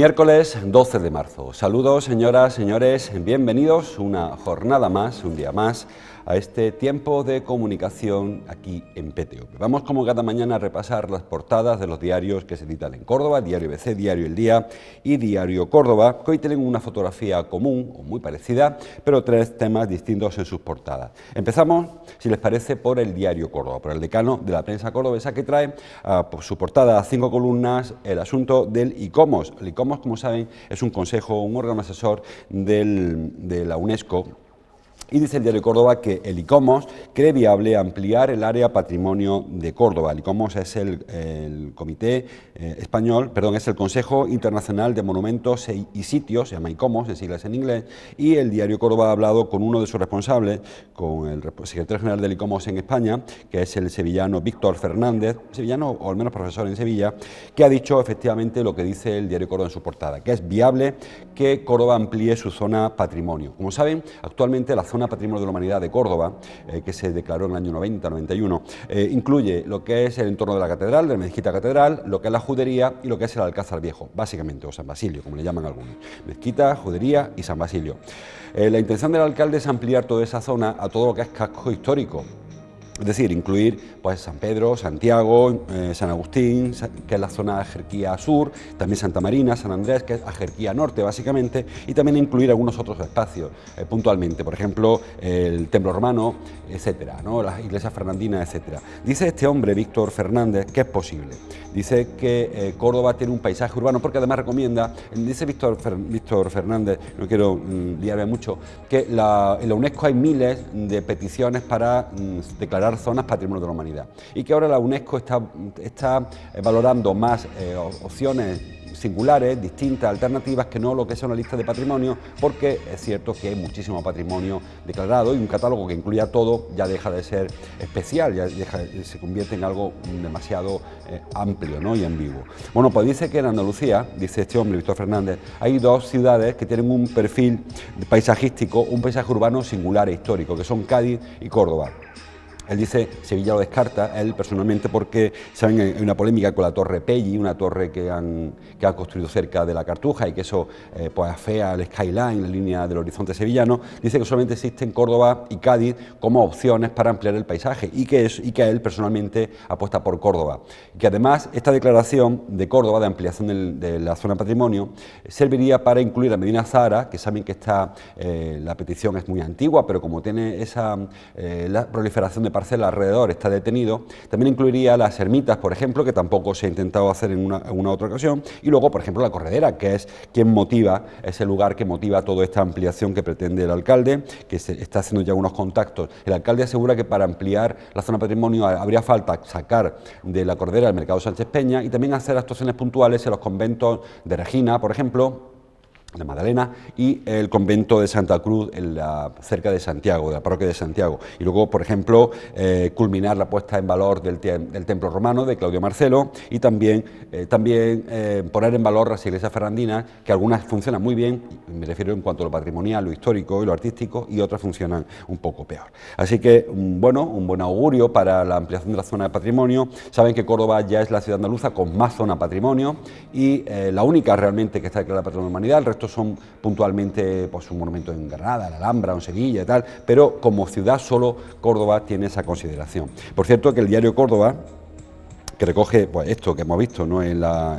Miércoles 12 de marzo. Saludos señoras, señores, bienvenidos una jornada más, un día más, a este tiempo de comunicación aquí en PTO. Vamos como cada mañana a repasar las portadas de los diarios que se editan en Córdoba, Diario BC, Diario El Día y Diario Córdoba, que hoy tienen una fotografía común o muy parecida, pero tres temas distintos en sus portadas. Empezamos, si les parece, por el Diario Córdoba, por el decano de la prensa cordobesa que trae ah, por su portada a cinco columnas el asunto del ICOMOS como saben, es un consejo, un órgano asesor de la UNESCO y dice el diario Córdoba que el ICOMOS cree viable ampliar el área patrimonio de Córdoba. El ICOMOS es el, comité eh, español, perdón, es el Consejo Internacional de Monumentos e, y Sitios, se llama ICOMOS, en siglas en inglés, y el diario Córdoba ha hablado con uno de sus responsables, con el secretario general del ICOMOS en España, que es el sevillano Víctor Fernández, sevillano o al menos profesor en Sevilla, que ha dicho efectivamente lo que dice el diario Córdoba en su portada, que es viable que Córdoba amplíe su zona patrimonio. Como saben, actualmente la zona Patrimonio de la Humanidad de Córdoba, eh, que se declaró en el año 90-91, eh, incluye lo que es el entorno de la catedral, de la mezquita catedral, lo que es la judería y lo que es el Alcázar Viejo, básicamente, o San Basilio, como le llaman algunos. Mezquita, judería y San Basilio. Eh, la intención del alcalde es ampliar toda esa zona a todo lo que es casco histórico, es decir, incluir pues, San Pedro, Santiago, eh, San Agustín, que es la zona de jerquía sur, también Santa Marina, San Andrés, que es jerquía norte básicamente, y también incluir algunos otros espacios eh, puntualmente, por ejemplo, el templo romano, etcétera, ¿no? las iglesias fernandinas, etcétera. Dice este hombre, Víctor Fernández, que es posible. Dice que eh, Córdoba tiene un paisaje urbano, porque además recomienda, dice Víctor, Fernández, no quiero mm, liarme mucho, que la, en la UNESCO hay miles de peticiones para mm, declarar zonas patrimonio de la humanidad. Y que ahora la UNESCO está, está eh, valorando más eh, opciones singulares, distintas, alternativas, que no lo que es una lista de patrimonio, porque es cierto que hay muchísimo patrimonio declarado y un catálogo que incluya todo ya deja de ser especial, ya se convierte en algo demasiado eh, amplio ¿no? y ambiguo. Bueno, pues dice que en Andalucía, dice este hombre, Víctor Fernández, hay dos ciudades que tienen un perfil paisajístico, un paisaje urbano singular e histórico, que son Cádiz y Córdoba. Él dice, Sevilla lo descarta, él personalmente porque, saben, hay una polémica con la Torre Pelli, una torre que han, que construido cerca de la Cartuja y que eso eh, pues afea al skyline, la línea del horizonte sevillano, dice que solamente existen Córdoba y Cádiz como opciones para ampliar el paisaje y que, y que él personalmente apuesta por Córdoba. que además esta declaración de Córdoba, de ampliación de la zona patrimonio, serviría para incluir a Medina Zahara, que saben que está, eh, la petición es muy antigua, pero como tiene esa eh, la proliferación de parcela alrededor está detenido. También incluiría las ermitas, por ejemplo, que tampoco se ha intentado hacer en una, otra ocasión. Y luego, por ejemplo, la corredera, que es quien motiva, ese el lugar que motiva toda esta ampliación que pretende el alcalde, que se está haciendo ya unos contactos. El alcalde asegura que para ampliar la zona patrimonio habría falta sacar de la corredera el mercado Sánchez Peña y también hacer actuaciones puntuales en los conventos de Regina, por ejemplo, ...de Magdalena y el convento de Santa Cruz en la, cerca de Santiago, de la parroquia de Santiago. Y luego, por ejemplo, eh, culminar la puesta en valor del, templo romano de Claudio Marcelo y también, eh, también eh, poner en valor las iglesias ferrandinas, que algunas funcionan muy bien, me refiero en cuanto a lo patrimonial, lo histórico y lo artístico, y otras funcionan un poco peor. Así que, mm, bueno, un buen augurio para la ampliación de la zona de patrimonio. Saben que Córdoba ya es la ciudad andaluza con más zona patrimonio y la única realmente que está declarada Patrimonio de Humanidad estos son puntualmente pues, un monumento en Granada, la Alhambra, en Sevilla y tal, pero como ciudad solo Córdoba tiene esa consideración. Por cierto que el diario Córdoba que recoge pues, esto que hemos visto ¿no? en, la,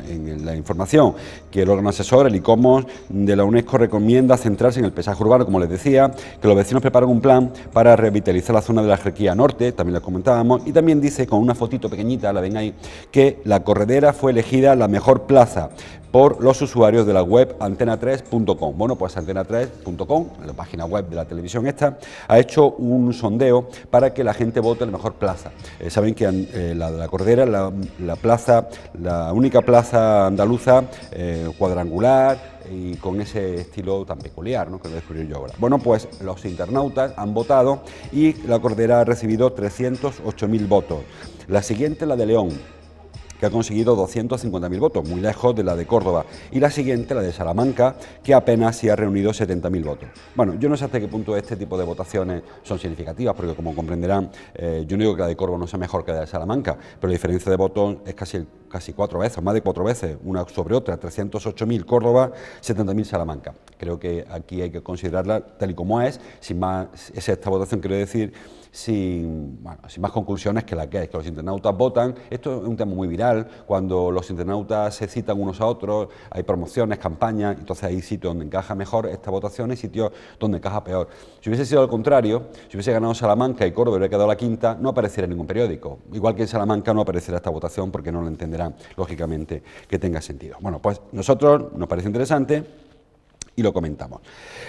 información, que el órgano asesor, el ICOMOS de la UNESCO, recomienda centrarse en el paisaje urbano, como les decía, que los vecinos preparan un plan para revitalizar la zona de la jerquía norte, también lo comentábamos, y también dice, con una fotito pequeñita, la ven ahí, que la corredera fue elegida la mejor plaza por los usuarios de la web antena3.com. Bueno, pues antena3.com, la página web de la televisión esta, ha hecho un sondeo para que la gente vote la mejor plaza. Eh, saben que eh, la de la Cordera, la, la, plaza, la única plaza andaluza eh, cuadrangular, y con ese estilo tan peculiar ¿no? que lo descubrí yo ahora. Bueno, pues los internautas han votado y la Cordera ha recibido 308.000 votos. La siguiente, la de León, que ha conseguido 250.000 votos, muy lejos de la de Córdoba, y la siguiente, la de Salamanca, que apenas se ha reunido 70.000 votos. Bueno, yo no sé hasta qué punto este tipo de votaciones son significativas, porque como comprenderán, eh, yo no digo que la de Córdoba no sea mejor que la de Salamanca, pero la diferencia de votos es casi el casi cuatro veces, más de cuatro veces, una sobre otra, 308.000 Córdoba, 70.000 Salamanca. Creo que aquí hay que considerarla tal y como es, sin más, esta votación, quiero decir, sin, sin más conclusiones que la que es, que los internautas votan, esto es un tema muy viral, cuando los internautas se citan unos a otros, hay promociones, campañas, entonces hay sitios donde encaja mejor esta votación y sitios donde encaja peor. Si hubiese sido al contrario, si hubiese ganado Salamanca y Córdoba hubiera quedado la quinta, no aparecería ningún periódico, igual que en Salamanca no aparecerá esta votación porque no la entenderá lógicamente, que tenga sentido. Bueno, pues nosotros nos parece interesante y lo comentamos.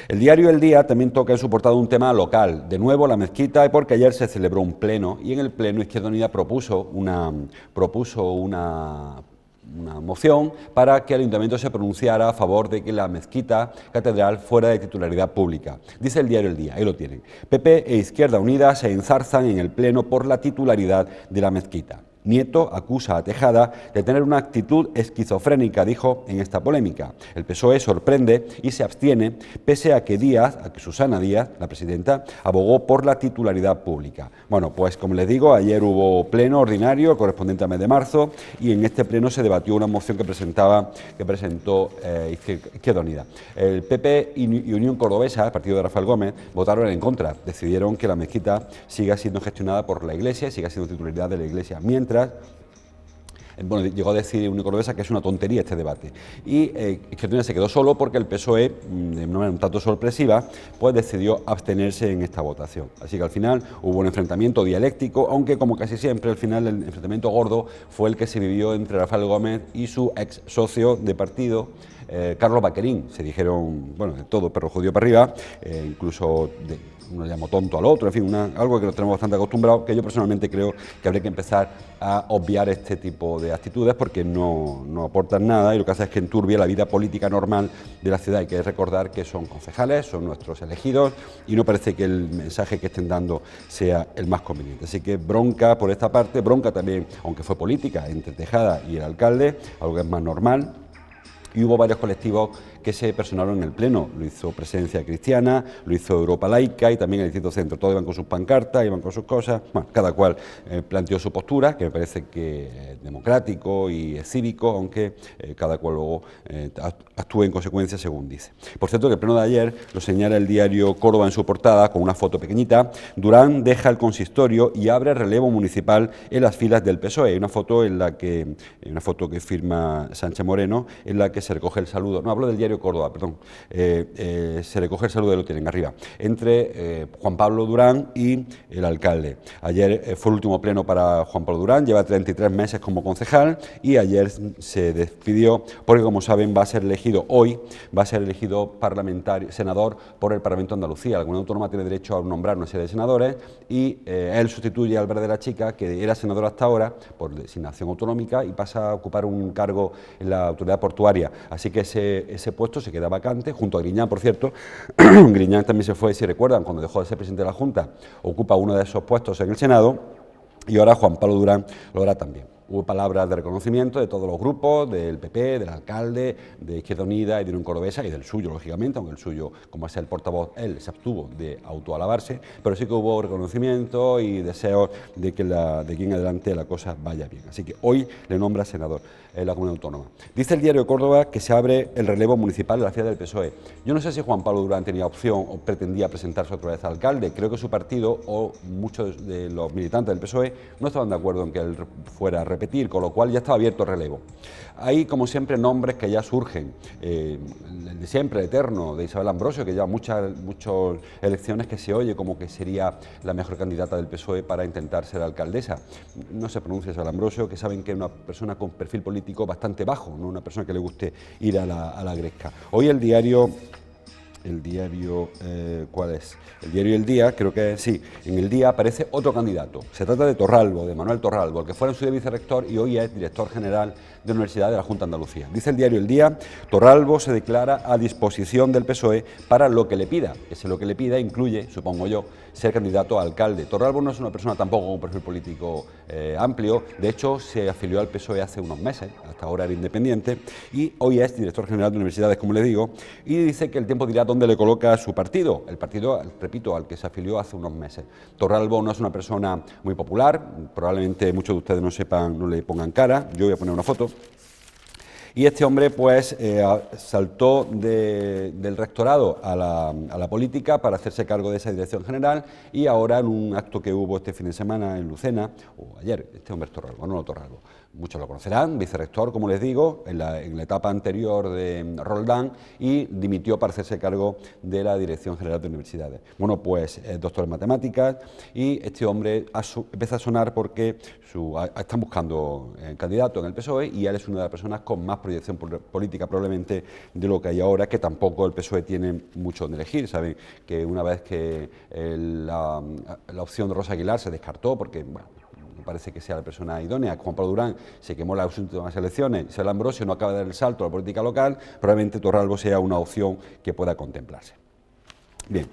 El diario El Día también toca el su un tema local, de nuevo la mezquita, porque ayer se celebró un pleno y en el pleno Izquierda Unida propuso una, propuso una una moción para que el ayuntamiento se pronunciara a favor de que la mezquita catedral fuera de titularidad pública. Dice el diario El Día, ahí lo tienen. PP e Izquierda Unida se enzarzan en el Pleno por la titularidad de la mezquita. Nieto acusa a Tejada de tener una actitud esquizofrénica, dijo en esta polémica. El PSOE sorprende y se abstiene, pese a que Díaz, a que Susana Díaz, la presidenta, abogó por la titularidad pública. Bueno, pues como les digo, ayer hubo pleno ordinario correspondiente al mes de marzo y en este pleno se debatió una moción que presentaba, que presentó eh, Izquierda Unida. El PP y Unión Cordobesa, el partido de Rafael Gómez, votaron en contra. Decidieron que la mezquita siga siendo gestionada por la Iglesia siga siendo titularidad de la Iglesia. Mientras eh, bueno, llegó a decir Unico que es una tontería este debate. Y eh, se quedó solo porque el PSOE, mm, de una manera un tanto sorpresiva, pues decidió abstenerse en esta votación. Así que al final hubo un enfrentamiento dialéctico, aunque como casi siempre al final el enfrentamiento gordo fue el que se vivió entre Rafael Gómez y su ex socio de partido, eh, Carlos Baquerín. Se dijeron, bueno, de todo, perro judío para arriba, eh, incluso de, uno llamo tonto al otro, en fin, algo que nos tenemos bastante acostumbrados, que yo personalmente creo que habría que empezar a obviar este tipo de actitudes porque no, no aportan nada y lo que hace es que enturbia la vida política normal de la ciudad. Hay que recordar que son concejales, son nuestros elegidos y no parece que el mensaje que estén dando sea el más conveniente. Así que bronca por esta parte, bronca también, aunque fue política, entre Tejada y el alcalde, algo que es más normal, y hubo varios colectivos que se personaron en el Pleno. Lo hizo Presidencia Cristiana, lo hizo Europa Laica y también el Distrito Centro. Todos iban con sus pancartas, iban con sus cosas. Bueno, cada cual eh, planteó su postura, que me parece que es eh, democrático y es cívico, aunque eh, cada cual luego actúe en consecuencia según dice. Por cierto, que el Pleno de ayer lo señala el diario Córdoba en su portada con una foto pequeñita. Durán deja el consistorio y abre relevo municipal en las filas del PSOE. Hay una foto en la que, una foto que firma Sánchez Moreno, en la que se recoge el saludo. No hablo del diario Córdoba, perdón, eh, eh, se le coge el saludo y lo tienen arriba, entre eh, Juan Pablo Durán y el alcalde. Ayer fue el último pleno para Juan Pablo Durán, lleva 33 meses como concejal y ayer se despidió porque, como saben, va a ser elegido hoy, va a ser elegido parlamentario, senador por el Parlamento de Andalucía. alguna autónoma tiene derecho a nombrar una serie de senadores y él sustituye a ver de la Chica, que era senador hasta ahora por designación autonómica y pasa a ocupar un cargo en la autoridad portuaria. Así que ese, ese puesto se queda vacante, junto a Griñán, por cierto. Griñán también se fue, si recuerdan, cuando dejó de ser presidente de la Junta, ocupa uno de esos puestos en el Senado y ahora Juan Pablo Durán lo hará también. Hubo palabras de reconocimiento de todos los grupos, del PP, del alcalde, de Izquierda Unida y de un Cordobesa y del suyo, lógicamente, aunque el suyo, como es el portavoz, él se abstuvo de autoalabarse, pero sí que hubo reconocimiento y deseos de que de aquí en adelante la cosa vaya bien. Así que hoy le nombra senador en la comunidad autónoma. Dice el diario Córdoba que se abre el relevo municipal de la ciudad del PSOE. Yo no sé si Juan Pablo Durán tenía opción o pretendía presentarse otra vez alcalde. Creo que su partido o muchos de los militantes del PSOE no estaban de acuerdo en que él fuera representante con lo cual ya estaba abierto el relevo. Hay, como siempre, nombres que ya surgen. el eh, de siempre, el eterno, de Isabel Ambrosio, que ya muchas, muchas elecciones que se oye como que sería la mejor candidata del PSOE para intentar ser alcaldesa. No se pronuncia Isabel Ambrosio, que saben que es una persona con perfil político bastante bajo, no una persona que le guste ir a la, a la gresca. Hoy el diario el diario, eh, ¿cuál es? El diario El Día, creo que sí, en El Día aparece otro candidato. Se trata de Torralbo, de Manuel Torralbo, el que fuera en su día vicerrector y hoy es director general de la Universidad de la Junta de Andalucía. Dice el diario El Día, Torralbo se declara a disposición del PSOE para lo que le pida. Ese lo que le pida incluye, supongo yo, ser candidato a alcalde. Torralbo no es una persona tampoco con un perfil político eh, amplio, de hecho se afilió al PSOE hace unos meses, hasta ahora era independiente, y hoy es director general de universidades, como le digo, y dice que el tiempo dirá dónde le coloca su partido, el partido, repito, al que se afilió hace unos meses. Torralbo no es una persona muy popular, probablemente muchos de ustedes no sepan, no le pongan cara, yo voy a poner una foto, y este hombre pues eh, saltó del rectorado a la, política para hacerse cargo de esa dirección general y ahora en un acto que hubo este fin de semana en Lucena, o ayer, este hombre es no, no Torralbo, muchos lo conocerán, vicerrector, como les digo, en la, etapa anterior de mm, Roldán y dimitió para hacerse cargo de la Dirección General de Universidades. Bueno, pues doctor en matemáticas y este hombre empieza a sonar porque su, están buscando eh, candidato en el PSOE y él es una de las personas con más proyección política probablemente de lo que hay ahora, que tampoco el PSOE tiene mucho donde elegir. Saben que una vez que eh, la, mm, la, opción de Rosa Aguilar se descartó porque, bueno, parece que sea la persona idónea. Juan Pablo Durán se quemó las últimas elecciones, Isabel Ambrosio no acaba de dar el salto a la política local, probablemente Torralbo sea una opción que pueda contemplarse. Bien,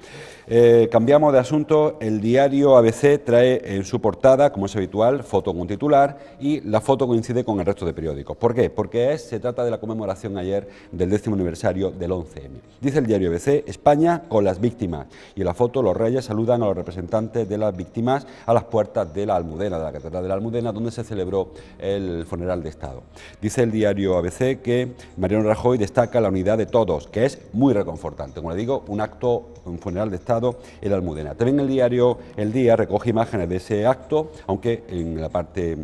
eh, cambiamos de asunto. El diario ABC trae en su portada, como es habitual, foto con titular y la foto coincide con el resto de periódicos. ¿Por qué? Porque se trata de la conmemoración ayer del décimo aniversario del 11M. Dice el diario ABC, España con las víctimas. Y en la foto los reyes saludan a los representantes de las víctimas a las puertas de la Almudena, de la Catedral de la Almudena, donde se celebró el funeral de Estado. Dice el diario ABC que Mariano Rajoy destaca la unidad de todos, que es muy reconfortante. Como le digo, un acto un funeral de Estado en Almudena. También el diario El Día recoge imágenes de ese acto, aunque en la parte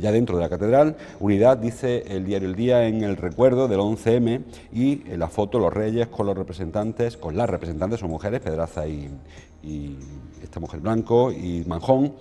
ya dentro de la catedral, Unidad dice el diario El Día en el recuerdo del 11M y en la foto los reyes con los representantes, con las representantes son mujeres, Pedraza y, y esta mujer blanco y Manjón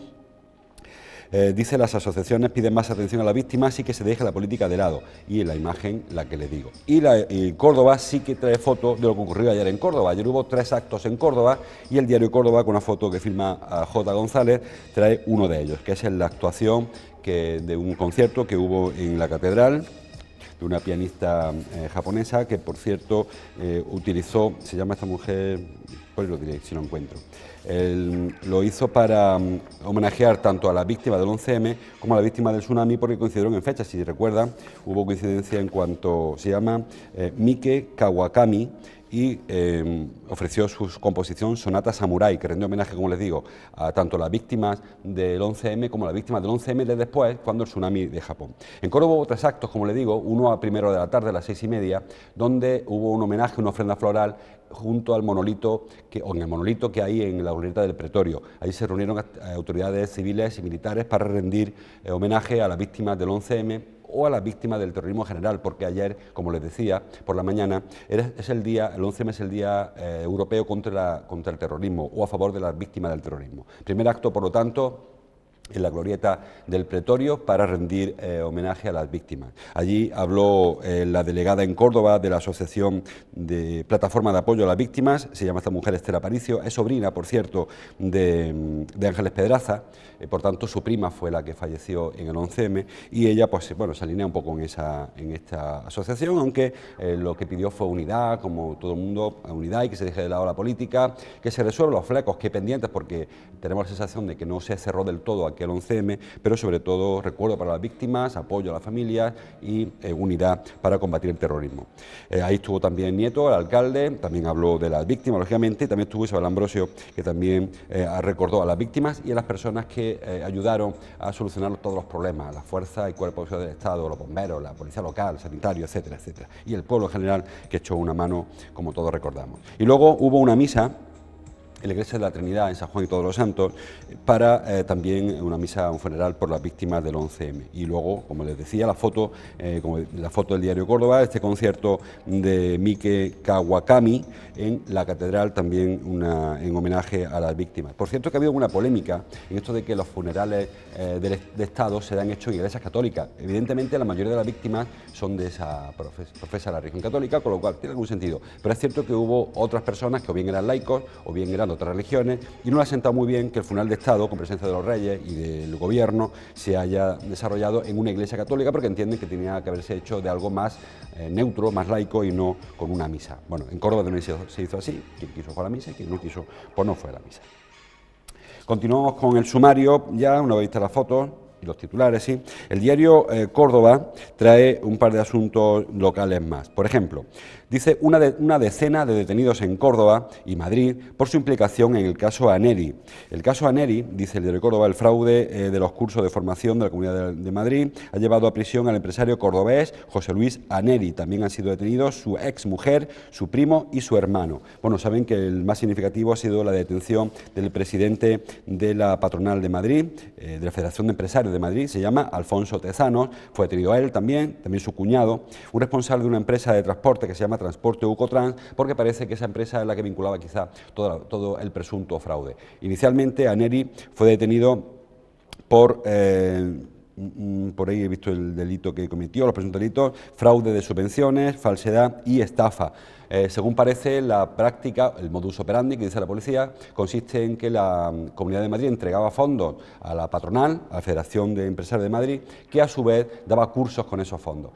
eh, dice, las asociaciones piden más atención a la víctima así que se deje la política de lado. Y en la imagen, la que le digo. Y, Córdoba sí que trae fotos de lo que ocurrió ayer en Córdoba. Ayer hubo tres actos en Córdoba y el diario Córdoba, con una foto que firma J. González, trae uno de ellos, que es la actuación de un concierto que hubo en la catedral de una pianista eh, japonesa que, por cierto, eh, utilizó, se llama esta mujer, pues lo diré si lo encuentro lo hizo para mm, homenajear tanto a la víctima del 11M como a la víctima del tsunami porque coincidieron en fechas. Si recuerdan, hubo coincidencia en cuanto se llama eh, Mike Kawakami y em, ofreció su composición Sonata Samurai, que rindió homenaje, como les digo, a tanto las víctimas del 11M como a las víctimas del 11M de después, cuando el tsunami de Japón. En Córdoba hubo tres actos, como les digo, uno a primero de la tarde, a las seis y media, donde hubo un homenaje, una ofrenda floral junto al monolito, que, o en el monolito que hay en la unidad del Pretorio. Ahí se reunieron eh, autoridades civiles y militares para rendir eh, homenaje a las víctimas del 11M o a las víctimas del terrorismo general, porque ayer, como les decía, por la mañana, es el día, el 11 m es el día eh, europeo contra, contra el terrorismo o a favor de las víctimas del terrorismo. Primer acto, por lo tanto, en la glorieta del pretorio para rendir eh, homenaje a las víctimas. Allí habló eh, la delegada en Córdoba de la Asociación de Plataforma de Apoyo a las Víctimas, se llama esta mujer Estela Paricio, es sobrina, por cierto, de, mm, Ángeles Pedraza, eh, por tanto su prima fue la que falleció en el 11M y ella pues bueno, se alinea un poco en, esa, en esta asociación, aunque lo que pidió fue unidad, como todo el mundo, unidad y que se deje de lado la política, que se resuelvan los flecos que pendientes, porque tenemos la sensación de que no se cerró del todo el 11M, pero sobre todo recuerdo para las víctimas, apoyo a las familias y eh, unidad para combatir el terrorismo. Eh, ahí estuvo también Nieto, el alcalde, también habló de las víctimas, lógicamente, y también estuvo Isabel Ambrosio, que también eh, recordó a las víctimas y a las personas que ayudaron a solucionar todos los problemas, las fuerzas y cuerpos del Estado, los bomberos, la policía local, sanitario, etcétera, etcétera, y el pueblo en general que echó una mano, como todos recordamos. Y luego hubo una misa en la Iglesia de la Trinidad, en San Juan y Todos los Santos, para eh, también una misa, un funeral por las víctimas del 11M. Y luego, como les decía, la foto, eh, como la foto del diario Córdoba, este concierto de Mike Kawakami en la catedral, también una, en homenaje a las víctimas. Por cierto que ha habido una polémica en esto de que los funerales eh, de Estado se han hecho en iglesias católicas. Evidentemente la mayoría de las víctimas son de esa profesa de la religión católica, con lo cual tiene algún sentido. Pero es cierto que hubo otras personas que o bien eran laicos o bien eran otras religiones, y no le ha sentado muy bien que el funeral de Estado, con presencia de los reyes y del gobierno, se haya desarrollado en una iglesia católica, porque entienden que tenía que haberse hecho de algo más eh, neutro, más laico y no con una misa. Bueno, en Córdoba no se hizo así, quien quiso fue a la misa y quien no quiso, pues no fue a la misa. Continuamos con el sumario, ya una vez vistas las fotos, los titulares, sí. El diario eh, Córdoba trae un par de asuntos locales más. Por ejemplo, dice una, una decena de detenidos en Córdoba y Madrid por su implicación en el caso Aneri. El caso Aneri, dice el diario Córdoba, el fraude eh, de los cursos de formación de la Comunidad de, Madrid ha llevado a prisión al empresario cordobés José Luis Aneri. También han sido detenidos su ex mujer, su primo y su hermano. Bueno, saben que el más significativo ha sido la detención del presidente de la patronal de Madrid, eh, de la Federación de Empresarios de Madrid, se llama Alfonso Tezano, fue detenido él también, también su cuñado, un responsable de una empresa de transporte que se llama Transporte Ucotrans, porque parece que esa empresa es la que vinculaba quizá todo, el presunto fraude. Inicialmente Aneri fue detenido por... Eh, por ahí he visto el delito que cometió, los presuntos delitos, fraude de subvenciones, falsedad y estafa. Eh, según parece, la práctica, el modus operandi que dice la policía, consiste en que la mm, Comunidad de Madrid entregaba fondos a la patronal, a la Federación de Empresarios de Madrid, que a su vez daba cursos con esos fondos.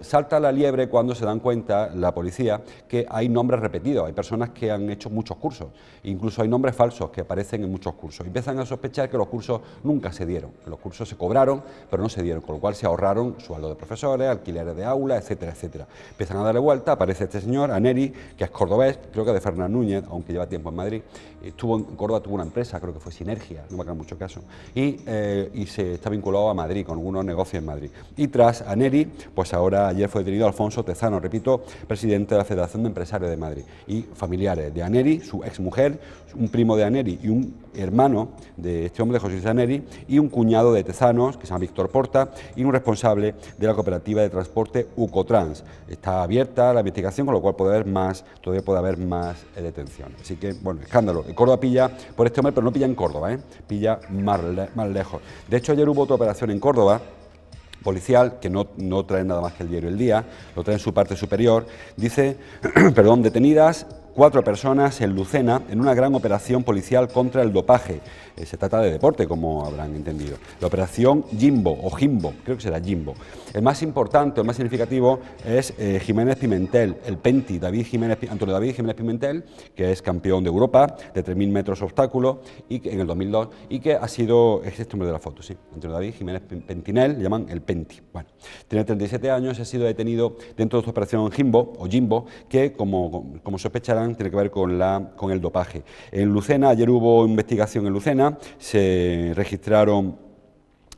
Salta la liebre cuando se dan cuenta la policía que hay nombres repetidos, hay personas que han hecho muchos cursos, incluso hay nombres falsos que aparecen en muchos cursos. Empiezan a sospechar que los cursos nunca se dieron, los cursos se cobraron, pero no se dieron, con lo cual se ahorraron sueldo de profesores, alquileres de aula, etcétera, etcétera. Empiezan a darle vuelta, aparece este señor, Neri, que es cordobés, creo que de Fernán Núñez, aunque lleva tiempo en Madrid. Estuvo en Córdoba, tuvo una empresa, creo que fue Sinergia, no me acuerdo mucho caso, y, eh, y se está vinculado a Madrid, con algunos negocios en Madrid. Y tras a pues ahora ayer fue detenido Alfonso Tezano, repito, presidente de la Federación de Empresarios de Madrid, y familiares de Aneri, su exmujer, un primo de Aneri y un hermano de este hombre, José Aneri, y un cuñado de Tezanos, que se llama Víctor Porta, y un responsable de la cooperativa de transporte Ucotrans. Está abierta la investigación, con lo cual puede haber más, todavía puede haber más eh, detenciones. Así que, bueno, escándalo. Córdoba pilla por este hombre, pero no pilla en Córdoba, ¿eh? pilla más, lejos. De hecho, ayer hubo otra operación en Córdoba, policial, que no, no trae nada más que el diario El Día, lo trae en su parte superior, dice, perdón, detenidas cuatro personas en Lucena en una gran operación policial contra el dopaje. Eh, se trata de deporte, como habrán entendido. La operación Jimbo o Jimbo, creo que será Jimbo. El más importante, el más significativo es eh, Jiménez Pimentel, el Penti, David Jiménez, Antonio David Jiménez Pimentel, que es campeón de Europa de 3.000 metros obstáculo y que, en el 2002 y que ha sido, es este hombre de la foto, sí, Antonio David Jiménez Pentinel, llaman el Penti. Bueno, tiene 37 años ha sido detenido dentro de su operación Jimbo o Jimbo, que como, como sospecharán tiene que ver con, la, con el dopaje. En Lucena, ayer hubo investigación en Lucena, se registraron...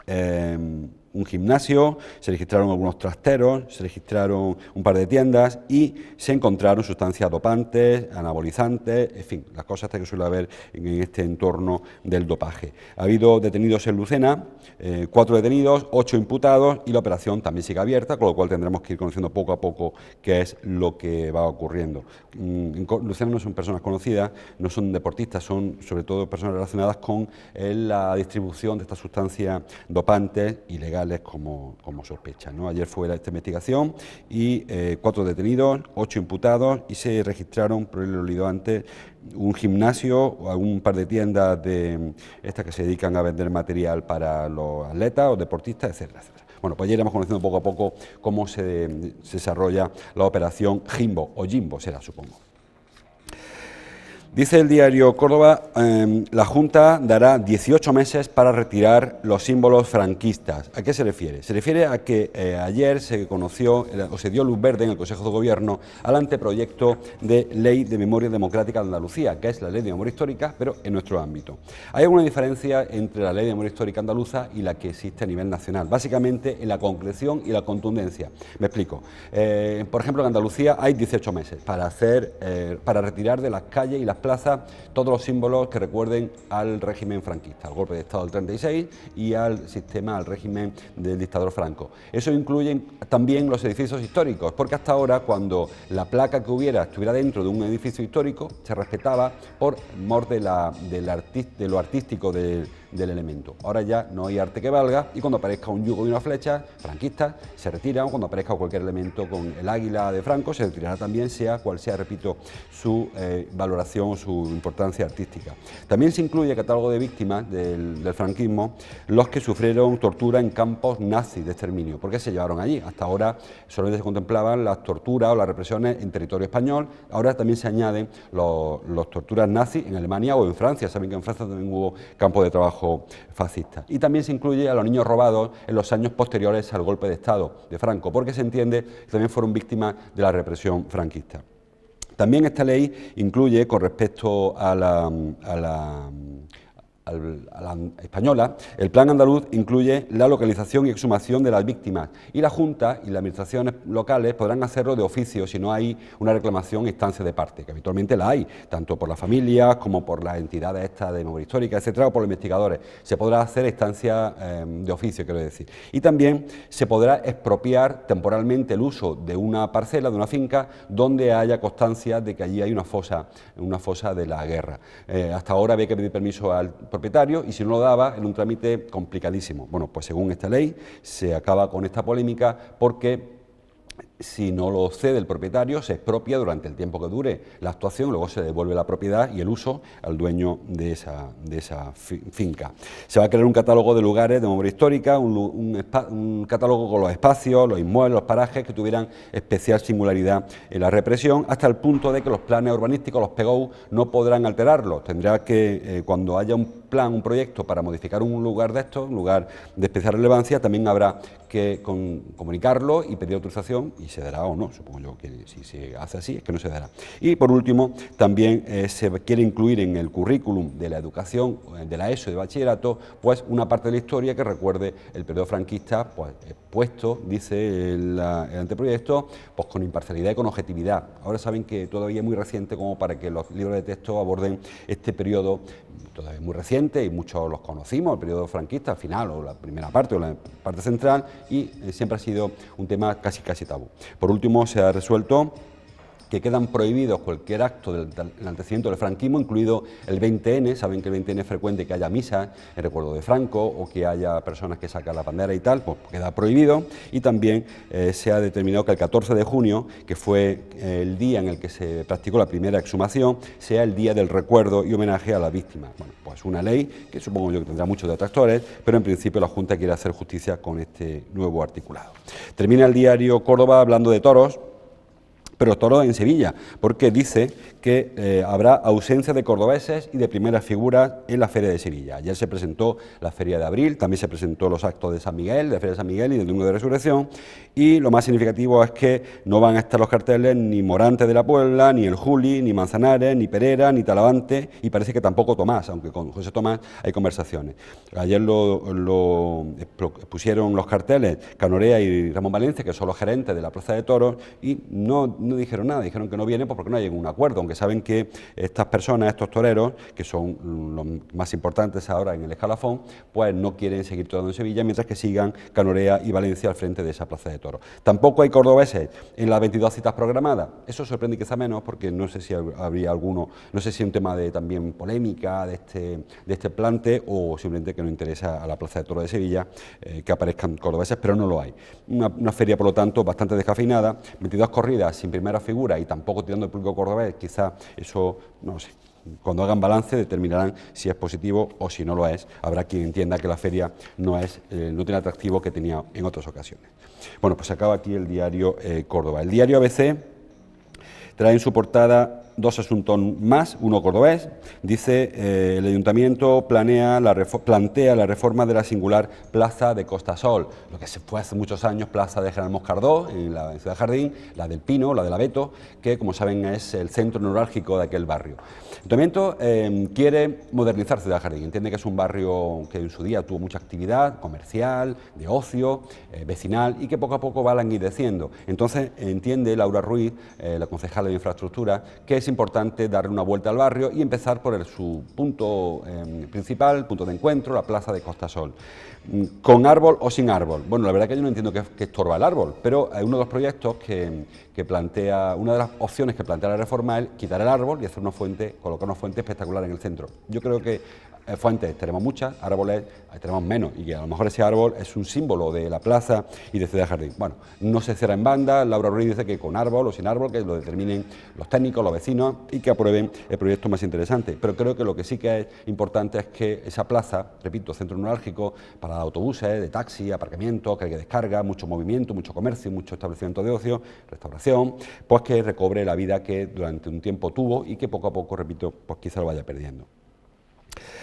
Eh, un gimnasio, se registraron algunos trasteros, se registraron un par de tiendas y se encontraron sustancias dopantes, anabolizantes, en fin, las cosas que suele haber en este entorno del dopaje. Ha habido detenidos en Lucena, eh, cuatro detenidos, ocho imputados y la operación también sigue abierta, con lo cual tendremos que ir conociendo poco a poco qué es lo que va ocurriendo. Mm, en Lucena no son personas conocidas, no son deportistas, son sobre todo personas relacionadas con eh, la distribución de estas sustancias dopantes ilegales como, sospecha. ¿no? Ayer fue esta investigación y eh, cuatro detenidos, ocho imputados y se registraron, pero el lo antes, un gimnasio, o algún par de tiendas de estas que se dedican a vender material para los atletas o deportistas, etcétera, etcétera. Bueno, pues ya iremos conociendo poco a poco cómo se, se desarrolla la operación Jimbo o Jimbo será, supongo. Dice el diario Córdoba, em, la Junta dará 18 meses para retirar los símbolos franquistas. ¿A qué se refiere? Se refiere a que eh, ayer se conoció o se dio luz verde en el Consejo de Gobierno al anteproyecto de Ley de Memoria Democrática de Andalucía, que es la Ley de Memoria Histórica, pero en nuestro ámbito. Hay alguna diferencia entre la Ley de Memoria Histórica andaluza y la que existe a nivel nacional, básicamente en la concreción y la contundencia. Me explico. Eh, por ejemplo, en Andalucía hay 18 meses para, hacer, eh, para retirar de las calles y las plaza, todos los símbolos que recuerden al régimen franquista, al golpe de Estado del 36 y al sistema, al régimen del dictador Franco. Eso incluye también los edificios históricos, porque hasta ahora cuando la placa que hubiera estuviera dentro de un edificio histórico se respetaba por mor de, la, de lo artístico del del elemento. Ahora ya no hay arte que valga y cuando aparezca un yugo y una flecha, franquista se retira o cuando aparezca cualquier elemento con el águila de Franco se retirará también, sea cual sea, repito, su eh, valoración o su importancia artística. También se incluye catálogo de víctimas del, del franquismo los que sufrieron tortura en campos nazis de exterminio, porque se llevaron allí. Hasta ahora solamente se contemplaban las torturas o las represiones en territorio español, ahora también se añaden las torturas nazis en Alemania o en Francia, saben que en Francia también hubo campos de trabajo fascista. Y también se incluye a los niños robados en los años posteriores al golpe de Estado de Franco, porque se entiende que también fueron víctimas de la represión franquista. También esta ley incluye, con respecto a la a la española, el plan andaluz incluye la localización y exhumación de las víctimas y la Junta y las administraciones locales podrán hacerlo de oficio si no hay una reclamación y e instancia de parte, que habitualmente la hay, tanto por las familias como por las entidades estas de memoria histórica, etcétera, o por los investigadores. Se podrá hacer instancia em, de oficio, quiero decir. Y también se podrá expropiar temporalmente el uso de una parcela, de una finca, donde haya constancia de que allí hay una fosa, una fosa de la guerra. Eh, hasta ahora había que pedir permiso al propietario y si no lo daba en un trámite complicadísimo. Bueno, pues según esta ley se acaba con esta polémica porque si no lo cede el propietario, se expropia durante el tiempo que dure la actuación, luego se devuelve la propiedad y el uso al dueño de esa, de esa finca. Se va a crear un catálogo de lugares de memoria histórica, un, catálogo con los espacios, los inmuebles, los parajes que tuvieran especial singularidad en la represión, hasta el punto de que los planes urbanísticos, los PEGOU no podrán alterarlos. Tendrá que, eh, cuando haya un plan, un proyecto para modificar un lugar de estos, un lugar de especial relevancia, también habrá que comunicarlo y pedir autorización se dará o no, supongo yo que si se hace así es que no se dará. Y por último, también eh, se quiere incluir en el currículum de la educación, eh, de la ESO, de bachillerato, pues una parte de la historia que recuerde el periodo franquista, pues expuesto dice el, el anteproyecto, pues con imparcialidad y con objetividad. Ahora saben que todavía es muy reciente como para que los libros de texto aborden este periodo todavía muy reciente y muchos los conocimos, el periodo franquista, al final, o la primera parte, o la parte central, y eh, siempre ha sido un tema casi casi tabú. Por último, se ha resuelto que quedan prohibidos cualquier acto del, antecedente del franquismo, incluido el 20N, saben que el 20N es frecuente que haya misa en recuerdo de Franco o que haya personas que sacan la bandera y tal, pues queda prohibido y también eh, se ha determinado que el 14 de junio, que fue eh, el día en el que se practicó la primera exhumación, sea el día del recuerdo y homenaje a las víctimas. Bueno, pues una ley que supongo yo que tendrá muchos detractores, pero en principio la Junta quiere hacer justicia con este nuevo articulado. Termina el diario Córdoba hablando de toros, pero Toro en Sevilla, porque dice que eh, habrá ausencia de cordobeses y de primeras figuras en la Feria de Sevilla. Ayer se presentó la Feria de Abril, también se presentó los actos de San Miguel, de la Feria de San Miguel y del Domingo de Resurrección, y lo más significativo es que no van a estar los carteles ni Morante de la Puebla, ni el Juli, ni Manzanares, ni Pereira, ni Talavante, y parece que tampoco Tomás, aunque con José Tomás hay conversaciones. Ayer lo, pusieron los carteles Canorea y Ramón Valencia, que son los gerentes de la Plaza de Toros, y no, dijeron nada, dijeron que no vienen pues, porque no hay un acuerdo, porque saben que estas personas, estos toreros, que son los más importantes ahora en el escalafón, pues no quieren seguir torando en Sevilla, mientras que sigan Canorea y Valencia al frente de esa plaza de toros. Tampoco hay cordobeses en las 22 citas programadas. Eso sorprende quizá menos, porque no sé si habría alguno, no sé si es un tema de también polémica de este, de este plante o simplemente que no interesa a la plaza de toro de Sevilla eh, que aparezcan cordobeses, pero no lo hay. Una, feria, por lo tanto, bastante descafeinada, 22 corridas sin primera figura y tampoco tirando el público cordobés, quizá eso, no sé, cuando hagan balance determinarán si es positivo o si no lo es. Habrá quien entienda que la feria no, es, eh, no tiene atractivo que tenía en otras ocasiones. Bueno, pues acaba aquí el diario eh, Córdoba. El diario ABC trae en su portada dos asuntos más, uno cordobés. Dice, eh, el ayuntamiento planea plantea la reforma de la singular plaza de Costa Sol, lo que se fue hace muchos años plaza de General Moscardó, en la ciudad Jardín, la del Pino, la del Abeto, que como saben es el centro neurálgico de aquel barrio. El ayuntamiento em, quiere modernizar Ciudad Jardín, entiende que es un barrio que en su día tuvo mucha actividad comercial, de ocio, eh, vecinal y que poco a poco va languideciendo. Entonces entiende Laura Ruiz, eh, la concejala de infraestructura, que es importante darle una vuelta al barrio y empezar por el, su punto em, principal, punto de encuentro, la plaza de Costa Sol. Mm, ¿Con árbol o sin árbol? Bueno, la verdad que yo no entiendo qué, estorba el árbol, pero hay uno de los proyectos que, que, plantea, una de las opciones que plantea la reforma es quitar el árbol y hacer una fuente, colocar una fuente espectacular en el centro. Yo creo que fuentes tenemos muchas, árboles tenemos menos, y que a lo mejor ese árbol es un símbolo de la plaza y de Ciudad Jardín. Bueno, no se cierra en banda, Laura Ruiz dice que con árbol o sin árbol, que lo determinen los técnicos, los vecinos y que aprueben el proyecto más interesante. Pero creo que lo que sí que es importante es que esa plaza, repito, centro neurálgico para autobuses, de taxi, aparcamiento, que descarga, mucho movimiento, mucho comercio, mucho establecimiento de ocio, restauración, pues que recobre la vida que durante un tiempo tuvo y que poco a poco, repito, pues quizá lo vaya perdiendo.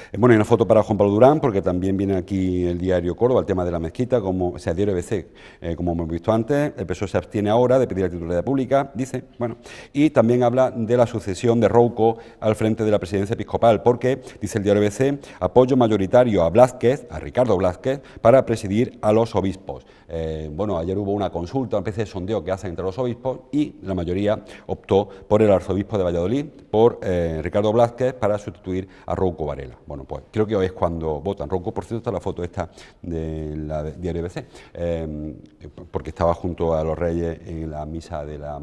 Eh, bueno, hay una foto para Juan Pablo Durán, porque también viene aquí el diario Córdoba, el tema de la mezquita, como, o sea, el diario eh, como hemos visto antes. El PSOE se abstiene ahora de pedir la titularidad pública, dice, bueno, y también habla de la sucesión de Rouco al frente de la presidencia episcopal, porque, dice el diario BC apoyo mayoritario a Blázquez, a Ricardo Blázquez, para presidir a los obispos. Eh, bueno, ayer hubo una consulta, un especie de sondeo que hacen entre los obispos y la mayoría optó por el arzobispo de Valladolid, por Ricardo Blázquez, para sustituir a Rouco Varela. Bueno, pues creo que hoy es cuando votan. Ronco, por cierto, está la foto esta de la diario BC, eh, porque estaba junto a los reyes en la misa de la,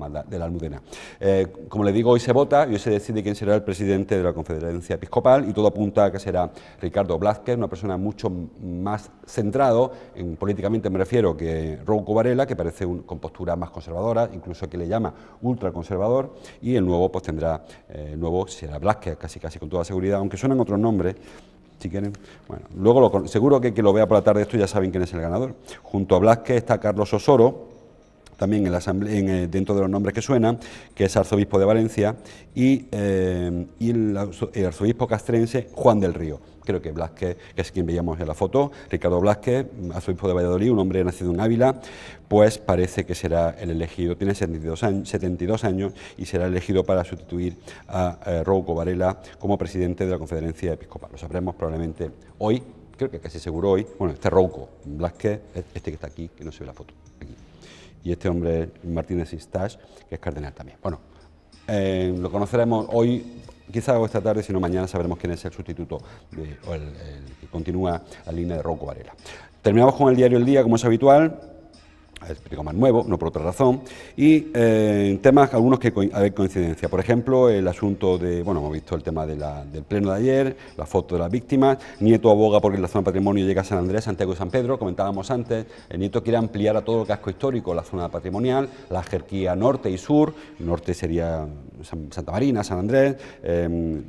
Almudena. Eh, como le digo, hoy se vota y hoy se decide quién será el presidente de la Confederación Episcopal y todo apunta a que será Ricardo Blázquez, una persona mucho más centrado, en, políticamente me refiero, que Ronco Varela, que parece con postura más conservadora, incluso que le llama ultraconservador, y el nuevo pues tendrá, eh, nuevo será Blázquez, casi casi con toda seguridad, aunque suenan otros nombres si quieren. Bueno, luego lo, seguro que que lo vea por la tarde esto ya saben quién es el ganador. Junto a Blasque está Carlos Osoro, también en la eh, dentro de los nombres que suenan, que es arzobispo de Valencia y, eh, el, arzobispo castrense Juan del Río creo que Blasque que es quien veíamos en la foto, Ricardo Blasque, arzobispo de Valladolid, un hombre nacido en Ávila, pues parece que será el elegido, tiene 72 años, 72 años y será elegido para sustituir a eh, Rouco Varela como presidente de la Conferencia Episcopal. Lo sabremos probablemente hoy, creo que casi seguro hoy, bueno, este Rouco Blasque... este que está aquí, que no se ve la foto, y este hombre Martínez Istash, que es cardenal también. Bueno, eh, lo conoceremos hoy, quizás esta tarde, sino mañana sabremos quién es el sustituto o el, que continúa la línea de Rocco Varela. Terminamos con el diario El Día, como es habitual. Este más nuevo, no por otra razón, y eh, temas algunos que hay coincidencia. Por ejemplo, el asunto de, bueno, hemos visto el tema del pleno de ayer, la foto de las víctimas, Nieto aboga porque la zona de patrimonio llega a San Andrés, Santiago y San Pedro, comentábamos antes, el Nieto quiere ampliar a todo el casco histórico la zona patrimonial, la jerquía norte y sur, norte sería Santa Marina, San Andrés, em,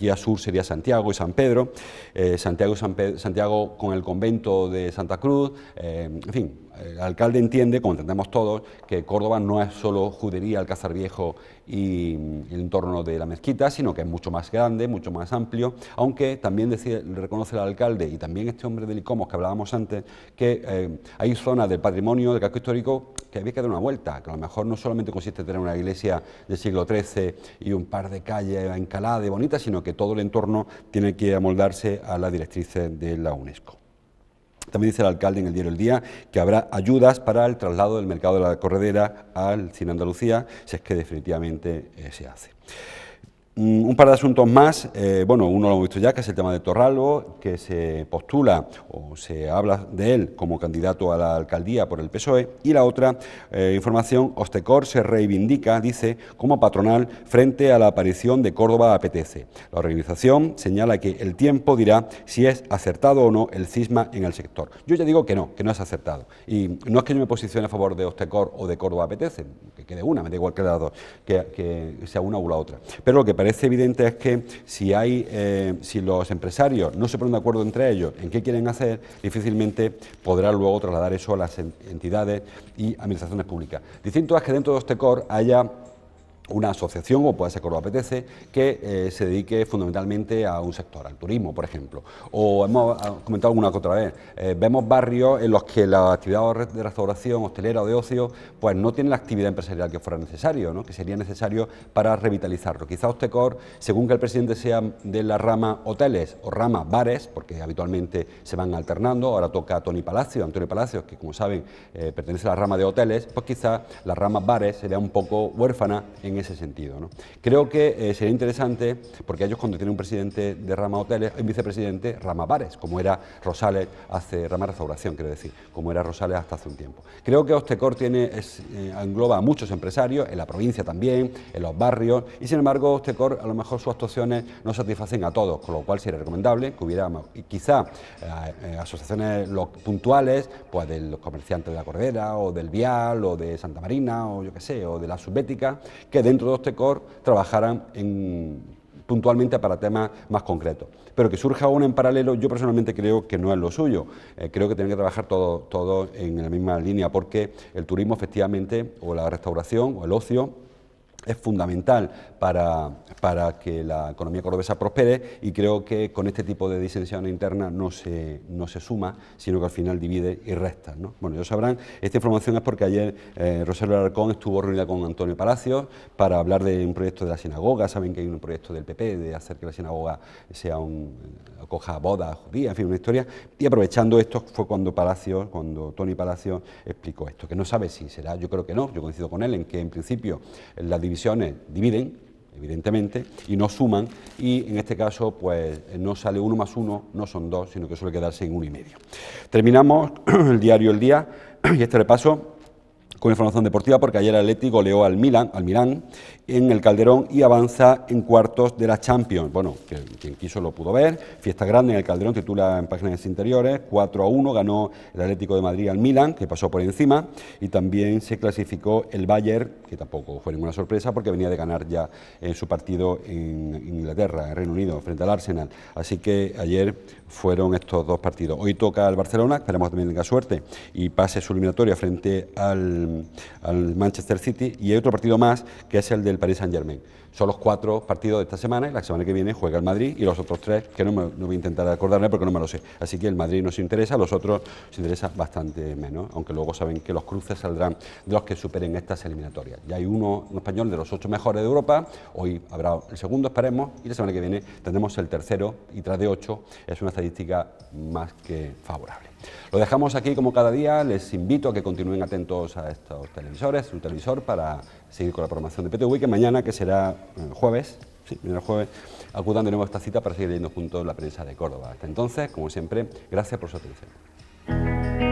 la sur sería Santiago y San Pedro, eh, Santiago, y San Pedro, Santiago con el convento de Santa Cruz, em, en fin, el alcalde entiende, como entendemos todos, que Córdoba no es solo Judería, Alcázar Viejo y mm, el entorno de la mezquita, sino que es mucho más grande, mucho más amplio, aunque también reconoce el alcalde y también este hombre del ICOMOS que hablábamos antes, que eh, hay zonas del patrimonio, del casco histórico, que había que dar una vuelta, que a lo mejor no solamente consiste en tener una iglesia del siglo XIII y un par de calles encaladas y bonitas, sino que todo el entorno tiene que amoldarse a las directrices de la UNESCO. También dice el alcalde en el diario El Día que habrá ayudas para el traslado del mercado de la corredera al cine Andalucía, si es que definitivamente eh, se hace. Un par de asuntos más, eh, bueno, uno lo hemos visto ya, que es el tema de Torralbo, que se postula o se habla de él como candidato a la alcaldía por el PSOE, y la otra eh, información, Ostecor se reivindica, dice, como patronal frente a la aparición de Córdoba Apetece. La organización señala que el tiempo dirá si es acertado o no el cisma en el sector. Yo ya digo que no, que no es acertado, y no es que yo me posicione a favor de Ostecor o de Córdoba Apetece, que quede una, me da igual que dos, que, sea una u la otra, pero lo que parece evidente es que si, hay, eh, si los empresarios no se ponen de acuerdo entre ellos en qué quieren hacer, difícilmente podrá luego trasladar eso a las entidades y administraciones públicas. Distinto es que dentro de Ostecor haya una asociación, o puede ser que lo apetece, que eh, se dedique fundamentalmente a un sector, al turismo, por ejemplo. O hemos ah, comentado alguna otra vez, eh, vemos barrios en los que la actividad de restauración, hostelera o de ocio, pues no tiene la actividad empresarial que fuera necesario, ¿no? que sería necesario para revitalizarlo. Quizá Ostecor, según que el presidente sea de la rama hoteles o rama bares, porque habitualmente se van alternando, ahora toca a Tony Palacio, Antonio Palacios, que como saben eh, pertenece a la rama de hoteles, pues quizá la rama bares sería un poco huérfana en ese sentido. Creo que eh, sería interesante, porque ellos cuando tienen un presidente de rama hoteles, un vicepresidente rama bares, como era Rosales hace rama restauración, quiero decir, como era Rosales hasta hace un tiempo. Creo que Ostecor tiene, eh, engloba a muchos empresarios, en la provincia también, en los barrios, y sin embargo Ostecor a lo mejor sus actuaciones no satisfacen a todos, con lo cual sería recomendable que hubiera quizá eh, asociaciones puntuales, pues de los comerciantes de la Cordera, o del Vial, o de Santa Marina, o yo qué sé, o de la Subética, que dentro de Ostecor trabajaran trabajarán puntualmente para temas más concretos. Pero que surja uno en paralelo, yo personalmente creo que no es lo suyo. Eh, creo que tienen que trabajar todos todo en la misma línea, porque el turismo efectivamente, o la restauración, o el ocio, es fundamental para, para que la economía cordobesa prospere y creo que con este tipo de disensión interna no se, no se suma, sino que al final divide y resta. ¿no? Bueno, ya sabrán, esta información es porque ayer eh, Rosario Alarcón estuvo reunida con Antonio Palacios para hablar de un proyecto de la sinagoga, saben que hay un proyecto del PP de hacer que la sinagoga sea un, eh, coja boda judía en fin, una historia, y aprovechando esto fue cuando Palacios, cuando Tony Palacios explicó esto, que no sabe si será, yo creo que no, yo coincido con él en que en principio la división dividen, evidentemente, y no suman, y en este caso, pues no sale uno más uno, no son dos, sino que suele quedarse en uno y medio. Terminamos el diario El Día y este repaso con información deportiva porque ayer Atlético goleó al Milan, al Milán en el Calderón y avanza en cuartos de la Champions. Bueno, quien, quien quiso lo pudo ver. Fiesta grande en el Calderón, titula en páginas interiores, 4 a 1 ganó el Atlético de Madrid al Milan, que pasó por encima, y también se clasificó el Bayern, que tampoco fue ninguna sorpresa porque venía de ganar ya en eh, su partido en Inglaterra, en Reino Unido, frente al Arsenal. Así que ayer fueron estos dos partidos. Hoy toca al Barcelona, esperamos que también tenga suerte y pase su eliminatoria frente al al, Manchester City y hay otro partido más que es el del Paris Saint Germain. Son los cuatro partidos de esta semana y la semana que viene juega el Madrid y los otros tres que no, me, voy a intentar acordarme porque no me lo sé. Así que el Madrid nos interesa, los otros nos interesa bastante menos, aunque luego saben que los cruces saldrán de los que superen estas eliminatorias. Ya hay uno, español de los ocho mejores de Europa, hoy habrá el segundo, esperemos, y la semana que viene tendremos el tercero y tras de ocho es una estadística más que favorable. Lo dejamos aquí como cada día, les invito a que continúen atentos a estos televisores, un televisor, para seguir con la programación de PTV, que mañana, que será eh, jueves, sí, jueves, acudan de nuevo a esta cita para seguir leyendo juntos la prensa de Córdoba. Hasta entonces, como siempre, gracias por su atención.